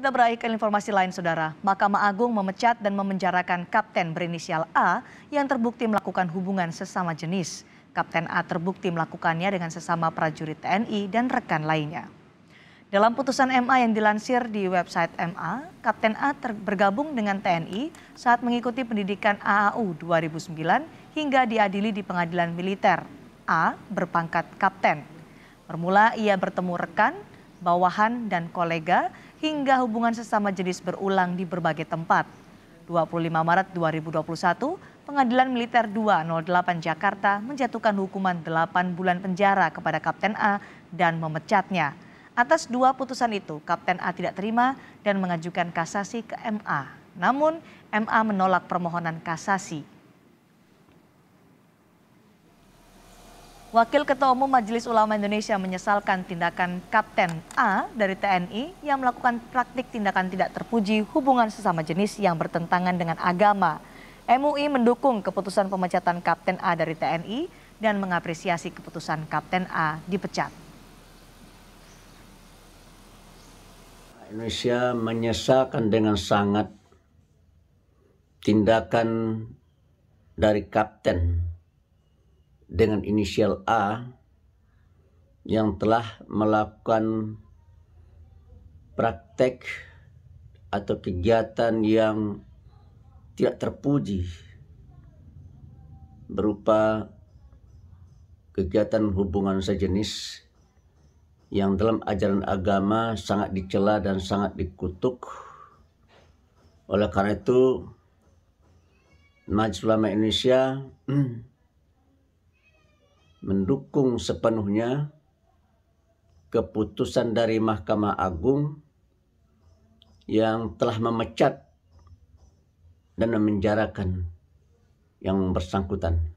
Kita beralih ke informasi lain, Saudara. Mahkamah Agung memecat dan memenjarakan Kapten berinisial A yang terbukti melakukan hubungan sesama jenis. Kapten A terbukti melakukannya dengan sesama prajurit TNI dan rekan lainnya. Dalam putusan MA yang dilansir di website MA, Kapten A bergabung dengan TNI saat mengikuti pendidikan AAU 2009 hingga diadili di pengadilan militer. A berpangkat kapten. Bermula ia bertemu rekan bawahan, dan kolega hingga hubungan sesama jenis berulang di berbagai tempat. 25 Maret 2021, Pengadilan Militer 208 Jakarta menjatuhkan hukuman 8 bulan penjara kepada Kapten A dan memecatnya. Atas dua putusan itu, Kapten A tidak terima dan mengajukan kasasi ke MA. Namun, MA menolak permohonan kasasi Wakil Ketua Umum Majelis Ulama Indonesia menyesalkan tindakan Kapten A dari TNI yang melakukan praktik tindakan tidak terpuji hubungan sesama jenis yang bertentangan dengan agama. MUI mendukung keputusan pemecatan Kapten A dari TNI dan mengapresiasi keputusan Kapten A dipecat. Indonesia menyesalkan dengan sangat tindakan dari Kapten dengan inisial A yang telah melakukan praktek atau kegiatan yang tidak terpuji berupa kegiatan hubungan sejenis yang dalam ajaran agama sangat dicela dan sangat dikutuk. Oleh karena itu, Majelis Ulama Indonesia mendukung sepenuhnya keputusan dari Mahkamah Agung yang telah memecat dan memenjarakan yang bersangkutan.